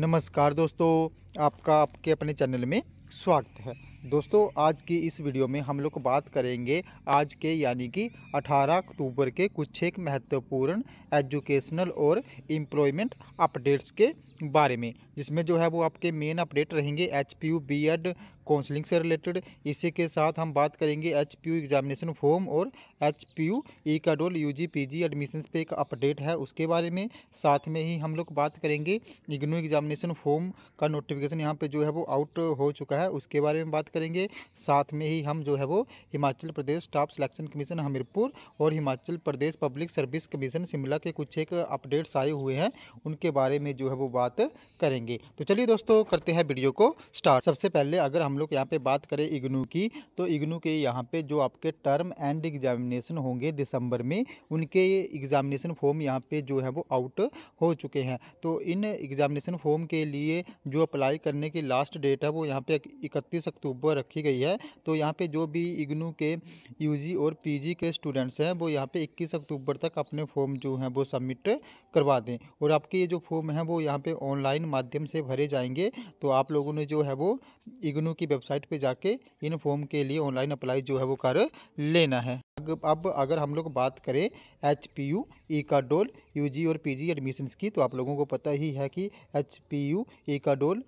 नमस्कार दोस्तों आपका आपके अपने चैनल में स्वागत है दोस्तों आज की इस वीडियो में हम लोग बात करेंगे आज के यानी कि 18 अक्टूबर के कुछ एक महत्वपूर्ण एजुकेशनल और एम्प्लॉयमेंट अपडेट्स के बारे में जिसमें जो है वो आपके मेन अपडेट रहेंगे H P U B Ed counselling से रिलेटेड इसी के साथ हम बात करेंगे H P U examination form और एच पी यू ई का डोल यू जी पी जी पे एक अपडेट है उसके बारे में साथ में ही हम लोग बात करेंगे इग्नू एग्जामिनेशन फॉर्म का नोटिफिकेशन यहाँ पे जो है वो आउट हो चुका है उसके बारे में बात करेंगे साथ में ही हम जो है वो Himachal Pradesh staff selection commission Hamirpur और Himachal Pradesh public service commission Shimla के कुछ एक अपडेट्स आए हुए हैं उनके बारे में जो है वो बात करेंगे तो चलिए दोस्तों करते हैं वीडियो को स्टार्ट सबसे पहले अगर हम लोग यहाँ पे बात करें इग्नू की तो इग्नू के यहाँ पे जो आपके टर्म एंड एग्जामिनेशन होंगे दिसंबर में उनके एग्जामिनेशन फॉर्म यहाँ पे जो है वो आउट हो चुके हैं तो इन एग्जामिनेशन फॉर्म के लिए जो अप्लाई करने की लास्ट डेट है वो यहाँ पे इकतीस अक्टूबर रखी गई है तो यहाँ पे जो भी इग्नू के यू और पी के स्टूडेंट्स हैं वो यहाँ पर इक्कीस अक्टूबर तक अपने फॉर्म जो हैं वो सबमिट करवा दें और आपके ये जो फॉर्म हैं वो यहाँ पर ऑनलाइन माध्यम से भरे जाएंगे तो आप लोगों ने जो है वो इग्नू की वेबसाइट पे जाके इन फॉर्म के लिए ऑनलाइन अप्लाई जो है वो कर लेना है अब अगर हम लोग बात करें एच पी यू ई का डोल यू जी और पी जी एडमिशन्स की तो आप लोगों को पता ही है कि एच पी यू ई का डोल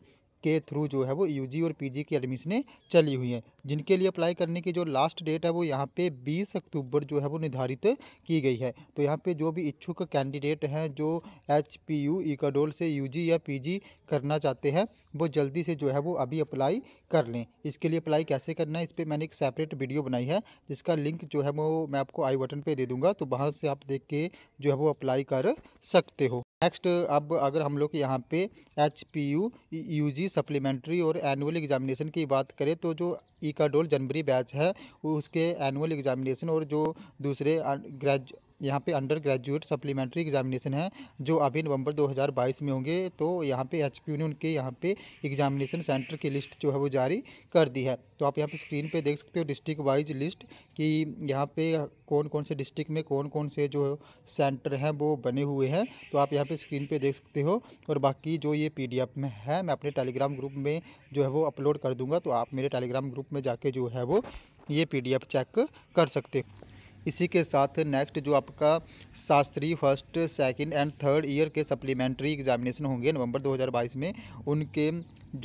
के थ्रू जो है वो यूजी और पीजी की एडमिशनें चली हुई हैं जिनके लिए अप्लाई करने की जो लास्ट डेट है वो यहाँ पे 20 अक्टूबर जो है वो निर्धारित की गई है तो यहाँ पे जो भी इच्छुक कैंडिडेट हैं जो एच पी यू इकाडोल से यूजी या पीजी करना चाहते हैं वो जल्दी से जो है वो अभी अप्लाई कर लें इसके लिए अप्लाई कैसे करना है इस पर मैंने एक सेपरेट वीडियो बनाई है जिसका लिंक जो है वो मैं आपको आई बटन पर दे दूँगा तो वहाँ से आप देख के जो है वो अप्लाई कर सकते हो नेक्स्ट अब अगर हम लोग यहाँ पे H P U U G supplementary और एनुअल एग्जामिनेशन की बात करें तो जो ई e का डोल जनवरी बैच है उसके एनुअल एग्जामिनेशन और जो दूसरे ग्रेज अं, यहाँ पे अंडर ग्रेजुएट सप्लीमेंट्री एग्जामिनेशन है जो अभी नवंबर 2022 में होंगे तो यहाँ पे एच ने उनके यहाँ पे एग्जामिनेशन सेंटर की लिस्ट जो है वो जारी कर दी है तो आप यहाँ पे स्क्रीन पे देख सकते हो डिस्ट्रिक्ट वाइज लिस्ट कि यहाँ पे कौन कौन से डिस्ट्रिक्ट में कौन कौन से जो सेंटर हैं वो बने हुए हैं तो आप यहाँ पर स्क्रीन पर देख सकते हो और बाकी जो ये पी में है मैं अपने टेलीग्राम ग्रुप में जो है वो अपलोड कर दूँगा तो आप मेरे टेलीग्राम ग्रुप वेबसाइट में जाके जो है वो ये पीडीएफ चेक कर सकते इसी के साथ नेक्स्ट जो आपका Shastri first second and third year के सप्लीमेंट्री एग्जामिनेशन होंगे नवंबर 2022 में उनके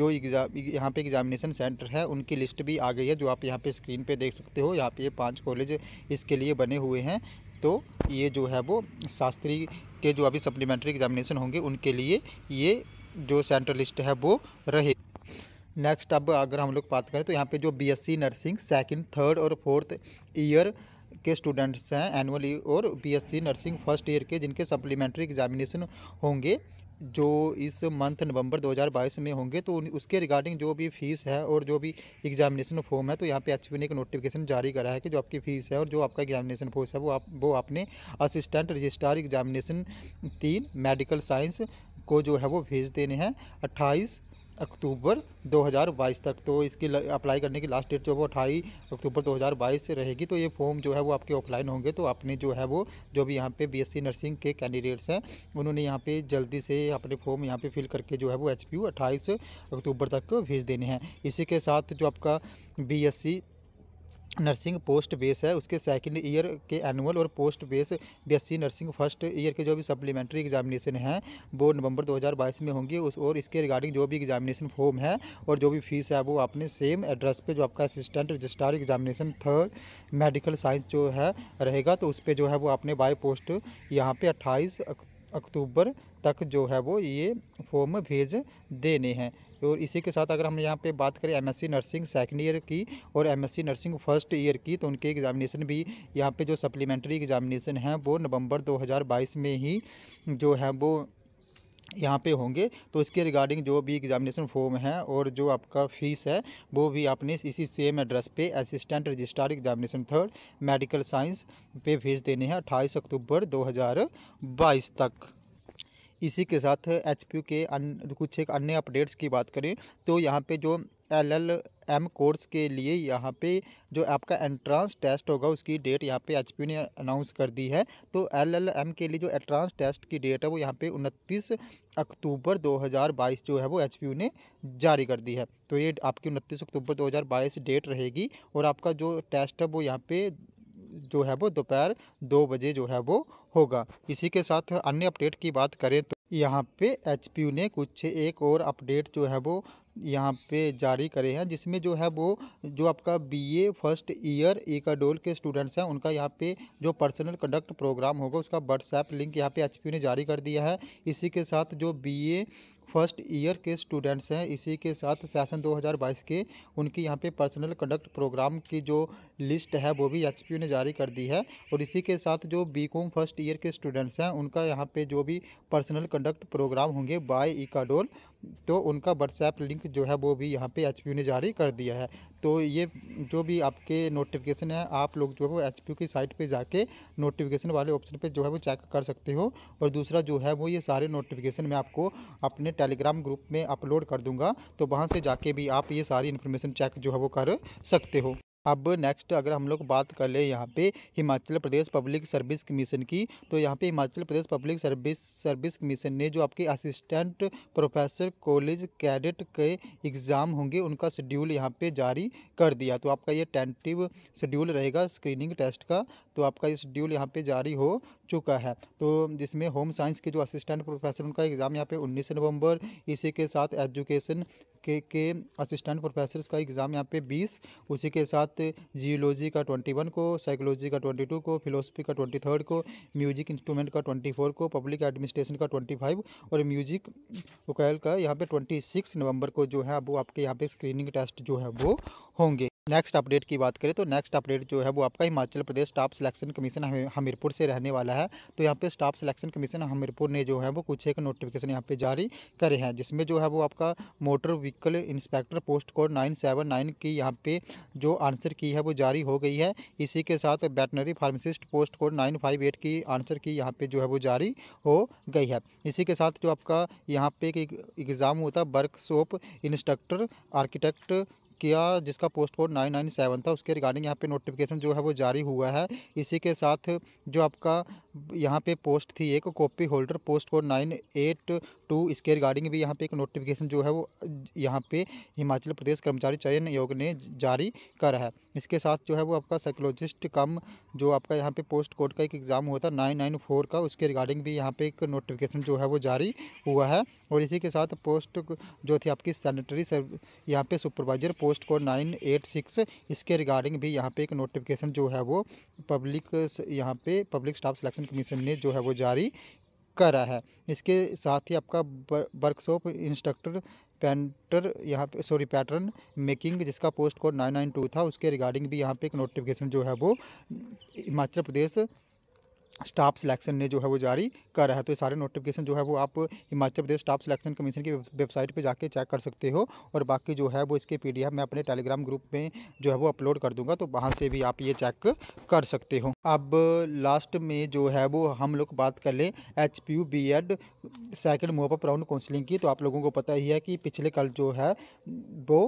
जो एग्ज़ाम यहाँ पे एग्जामिनेशन सेंटर है उनकी लिस्ट भी आ गई है जो आप यहाँ पे स्क्रीन पे देख सकते हो यहाँ पे ये पांच कॉलेज इसके लिए बने हुए हैं तो ये जो है वो शास्त्री के जो अभी सप्लीमेंट्री एग्जामिनेशन होंगे उनके लिए ये जो सेंटर लिस्ट है वो रहे नेक्स्ट अब अगर हम लोग बात करें तो यहाँ पे जो बीएससी नर्सिंग सेकंड थर्ड और फोर्थ ईयर के स्टूडेंट्स हैं एनुअली और बीएससी नर्सिंग फर्स्ट ईयर के जिनके सप्लीमेंट्री एग्जामिनेशन होंगे जो इस मंथ नवंबर 2022 में होंगे तो उसके रिगार्डिंग जो भी फ़ीस है और जो भी एग्जामिनेशन फॉर्म है तो यहाँ पे एच ने एक नोटिफिकेशन जारी करा है कि जो आपकी फ़ीस है और जो आपका एग्जामिनेशन फोर्स है वो आप वो आपने असिस्टेंट रजिस्ट्रार एग्जामिनेशन तीन मेडिकल साइंस को जो है वो भेज देने हैं अट्ठाईस अक्टूबर 2022 तक तो इसकी अप्लाई करने की लास्ट डेट जो है वो अट्ठाई अक्टूबर 2022 रहेगी तो ये फॉर्म जो है वो आपके ऑफलाइन होंगे तो आपने जो है वो जो भी यहाँ पे बीएससी नर्सिंग के कैंडिडेट्स हैं उन्होंने यहाँ पे जल्दी से अपने फॉर्म यहाँ पे फिल करके जो है वो एच पी अक्टूबर तक भेज देने हैं इसी के साथ जो आपका बी नर्सिंग पोस्ट बेस है उसके सेकंड ईयर के एनुअल और post base BSc nursing first year के जो भी सप्लीमेंट्री एग्जामिनेशन हैं वो नवंबर 2022 में होंगी उस और इसके रिगार्डिंग जो भी एग्जामिनेशन फॉर्म है और जो भी फीस है वो आपने सेम एड्रेस पे जो आपका assistant registrar examination third medical science जो है रहेगा तो उस पर जो है वो आपने बाय पोस्ट यहाँ पर अट्ठाईस अक्टूबर तक जो है वो ये फॉर्म भेज देने हैं और इसी के साथ अगर हम यहाँ पे बात करें एमएससी नर्सिंग सेकंड ईयर की और एमएससी नर्सिंग फर्स्ट ईयर की तो उनके एग्ज़ामिनेशन भी यहाँ पे जो सप्लीमेंट्री एग्ज़ामिनेशन है वो नवंबर 2022 में ही जो है वो यहाँ पे होंगे तो इसके रिगार्डिंग जो भी एग्जामिनेशन फॉर्म है और जो आपका फीस है वो भी आपने इसी सेम एड्रेस पे assistant registrar examination third medical science पे भेज देने हैं अट्ठाईस अक्टूबर 2022 तक इसी के साथ एच के अन्य कुछ एक अन्य अपडेट्स की बात करें तो यहाँ पे जो एल एल एम कोर्स के लिए यहाँ पे जो आपका एंट्रांस टेस्ट होगा उसकी डेट यहाँ पे एच ने अनाउंस कर दी है तो एल एल एम के लिए जो एंट्रांस टेस्ट की डेट है वो यहाँ पे उनतीस अक्टूबर 2022 जो है वो एच ने जारी कर दी है तो ये आपकी उनतीस अक्टूबर 2022 डेट रहेगी और आपका जो टेस्ट है वो यहाँ पे जो है वो दोपहर दो बजे जो है वो होगा इसी के साथ अन्य अपडेट की बात करें तो यहाँ पे एच ने कुछ एक और अपडेट जो है वो यहाँ पे जारी करे हैं जिसमें जो है वो जो आपका बीए फर्स्ट ईयर एकाडोल के स्टूडेंट्स हैं उनका यहाँ पे जो पर्सनल कंडक्ट प्रोग्राम होगा उसका व्हाट्सएप लिंक यहाँ पे एच ने जारी कर दिया है इसी के साथ जो बीए फर्स्ट ईयर के स्टूडेंट्स हैं इसी के साथ सेशन 2022 के उनकी यहाँ पे पर्सनल कंडक्ट प्रोग्राम की जो लिस्ट है वो भी एच ने जारी कर दी है और इसी के साथ जो बी फर्स्ट ईयर के स्टूडेंट्स हैं उनका यहाँ पे जो भी पर्सनल कंडक्ट प्रोग्राम होंगे बाय इकाडोल तो उनका व्हाट्सएप लिंक जो है वो भी यहाँ पे एच ने जारी कर दिया है तो ये जो भी आपके नोटिफिकेशन है आप लोग जो है वो एच की साइट पर जाके नोटिफिकेशन वाले ऑप्शन पर जो है वो चेक कर सकते हो और दूसरा जो है वो ये सारे नोटिफिकेशन मैं आपको अपने टेलीग्राम ग्रुप में अपलोड कर दूँगा तो वहाँ से जाके भी आप ये सारी इन्फॉर्मेशन चेक जो है वो कर सकते हो अब नेक्स्ट अगर हम लोग बात कर ले यहाँ पे Himachal Pradesh public service commission की तो यहाँ पे Himachal Pradesh public service service commission ने जो आपके असिस्टेंट प्रोफेसर कॉलेज कैडेट के एग्ज़ाम होंगे उनका शेड्यूल यहाँ पे जारी कर दिया तो आपका ये टेंटिव शेड्यूल रहेगा स्क्रीनिंग टेस्ट का तो आपका ये शेड्यूल यहाँ पर जारी हो चुका है तो जिसमें होम साइंस के जो असिस्टेंट प्रोफेसर उनका एग्ज़ाम यहाँ पे उन्नीस नवंबर इसी के साथ एजुकेशन के के असिस्टेंट प्रोफेसर का एग्ज़ाम यहाँ पे 20 उसी के साथ जियोलॉजी का 21 को साइकोलॉजी का 22 को फिलोसफी का 23 को म्यूजिक इंस्ट्रूमेंट का 24 को पब्लिक एडमिनिस्ट्रेशन का 25 और म्यूजिक वकैल का यहाँ पे 26 नवंबर को जो है वो आपके यहाँ पे स्क्रीनिंग टेस्ट जो है वो होंगे नेक्स्ट अपडेट की बात करें तो नेक्स्ट अपडेट जो है वो आपका Himachal Pradesh staff selection commission Hamirpur से रहने वाला है तो यहाँ पे स्टाफ सिलेक्शन कमीशन हमीरपुर ने जो है वो कुछ एक नोटिफिकेशन यहाँ पे जारी करे हैं जिसमें जो है वो आपका motor vehicle inspector post code nine seven nine की यहाँ पे जो आंसर की है वो जारी हो गई है इसी के साथ veterinary pharmacist post code nine five eight की आंसर की यहाँ पर जो है वो जारी हो गई है इसी के साथ जो आपका यहाँ पे एक एग्ज़ाम होता है वर्कशॉप इंस्ट्रक्टर आर्किटेक्ट किया जिसका post code nine nine seven था उसके रिगार्डिंग यहाँ पे नोटिफिकेशन जो है वो जारी हुआ है इसी के साथ जो आपका यहाँ पे पोस्ट थी एक copy holder post code nine eight two इसके रिगार्डिंग भी यहाँ पे एक नोटिफिकेशन जो है वो यहाँ पे हिमाचल प्रदेश कर्मचारी चयन आयोग ने जारी करा है इसके साथ जो है वो आपका साइकोलॉजिस्ट कम जो आपका यहाँ पे पोस्ट कोड का एक एग्ज़ाम होता है नाइन नाइन फोर का उसके रिगार्डिंग भी यहाँ पे एक नोटिफिकेशन जो है वो जारी हुआ है और इसी के साथ पोस्ट जो थी आपकी सैनिटरी सर्व यहाँ पर supervisor post code nine eight six इसके रिगार्डिंग भी यहाँ पे एक नोटिफिकेशन जो है वो पब्लिक यहाँ पे public staff selection election commission ने जो है वो जारी करा है इसके साथ ही आपका वर्कशॉप इंस्ट्रक्टर पैंटर यहाँ पे सॉरी पैटर्न मेकिंग जिसका post code nine nine two था उसके रिगार्डिंग भी यहाँ पे एक नोटिफिकेशन जो है वो हिमाचल प्रदेश स्टाफ सिलेक्शन ने जो है वो जारी कर रहा है तो ये सारे नोटिफिकेशन जो है वो आप Himachal Pradesh staff selection commission की वेबसाइट पे जाके चेक कर सकते हो और बाकी जो है वो इसके पीडीएफ मैं अपने टेलीग्राम ग्रुप में जो है वो अपलोड कर दूंगा तो वहाँ से भी आप ये चेक कर सकते हो अब लास्ट में जो है वो हम लोग बात कर लें H P U B Ed second mop round counselling की तो आप लोगों को पता ही है कि पिछले कल जो है वो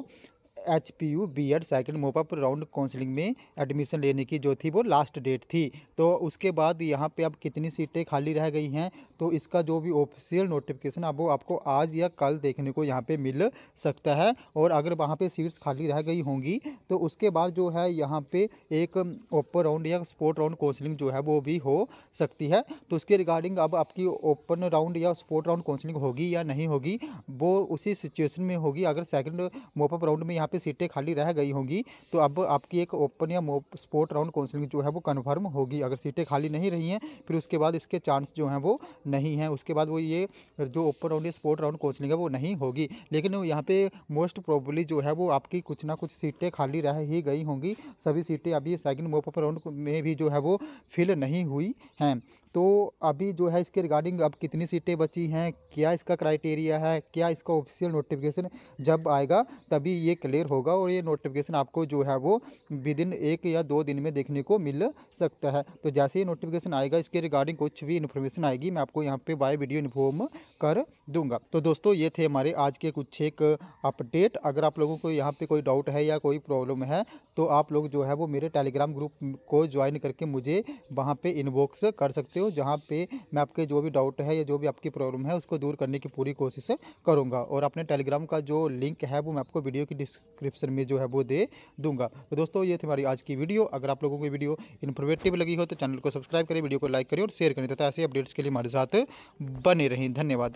H P U B Ed second mop up round counselling में एडमिशन लेने की जो थी वो लास्ट डेट थी तो उसके बाद यहाँ पे अब कितनी सीटें खाली रह गई हैं तो इसका जो भी ऑफिशियल नोटिफिकेशन अब वो आपको आज या कल देखने को यहाँ पे मिल सकता है और अगर वहाँ पे सीट्स खाली रह गई होंगी तो उसके बाद जो है यहाँ पे एक ओपन राउंड या स्पोर्ट राउंड काउंसलिंग जो है वो भी हो सकती है तो उसके रिगार्डिंग अब आपकी ओपन राउंड या स्पोर्ट राउंड काउंसलिंग होगी या नहीं होगी वो उसी सिचुएशन में होगी अगर सेकेंड मोपअप राउंड में यहाँ पर आपकी सीटें खाली रह गई होंगी तो अब आपकी एक ओपन या स्पोर्ट राउंड काउंसलिंग जो है वो कन्फर्म होगी अगर सीटें खाली नहीं रही हैं फिर उसके बाद इसके चांस जो हैं वो नहीं हैं उसके बाद वो ये जो ओपन राउंड या स्पोर्ट राउंड काउंसलिंग है वो नहीं होगी लेकिन यहाँ पे मोस्ट प्रॉबली जो है वो आपकी कुछ ना कुछ सीटें खाली रह ही गई होंगी सभी सीटें अभी सेकंड मोपअप राउंड में भी जो है वो फिल नहीं हुई हैं तो अभी जो है इसके रिगार्डिंग अब कितनी सीटें बची हैं क्या इसका क्राइटेरिया है क्या इसका ऑफिशियल नोटिफिकेशन जब आएगा तभी ये क्लियर होगा और ये नोटिफिकेशन आपको जो है वो विद इन एक या दो दिन में देखने को मिल सकता है तो जैसे ही नोटिफिकेशन आएगा इसके रिगार्डिंग कुछ भी इन्फॉर्मेशन आएगी मैं आपको यहाँ पर बाय वीडियो इन्फॉर्म कर दूँगा तो दोस्तों ये थे हमारे आज के कुछ एक अपडेट अगर आप लोगों को यहाँ पर कोई डाउट है या कोई प्रॉब्लम है तो आप लोग जो है वो मेरे टेलीग्राम ग्रुप को ज्वाइन करके मुझे वहाँ पर इनबॉक्स कर सकते हो हो जहाँ पे मैं आपके जो भी डाउट है या जो भी आपकी प्रॉब्लम है उसको दूर करने की पूरी कोशिश करूँगा और अपने टेलीग्राम का जो लिंक है वो मैं आपको वीडियो की डिस्क्रिप्शन में जो है वो दे दूंगा तो दोस्तों ये थी हमारी आज की वीडियो अगर आप लोगों की वीडियो इन्फॉर्मेटिव लगी हो तो चैनल को सब्सक्राइब करें वीडियो को लाइक करें और शेयर करें तथा ऐसे अपडेट्स के लिए हमारे साथ बने रहें धन्यवाद